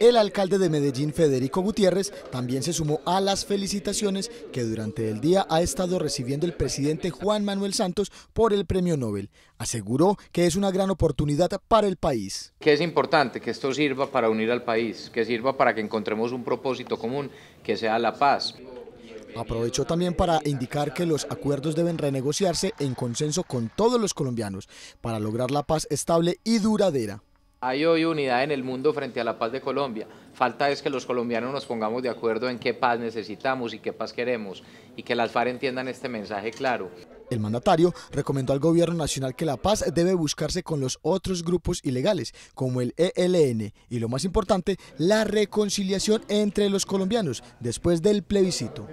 El alcalde de Medellín, Federico Gutiérrez, también se sumó a las felicitaciones que durante el día ha estado recibiendo el presidente Juan Manuel Santos por el premio Nobel. Aseguró que es una gran oportunidad para el país. Que es importante que esto sirva para unir al país, que sirva para que encontremos un propósito común, que sea la paz. Aprovechó también para indicar que los acuerdos deben renegociarse en consenso con todos los colombianos para lograr la paz estable y duradera. Hay hoy unidad en el mundo frente a la paz de Colombia. Falta es que los colombianos nos pongamos de acuerdo en qué paz necesitamos y qué paz queremos y que las FARC entiendan este mensaje claro. El mandatario recomendó al gobierno nacional que la paz debe buscarse con los otros grupos ilegales, como el ELN, y lo más importante, la reconciliación entre los colombianos después del plebiscito.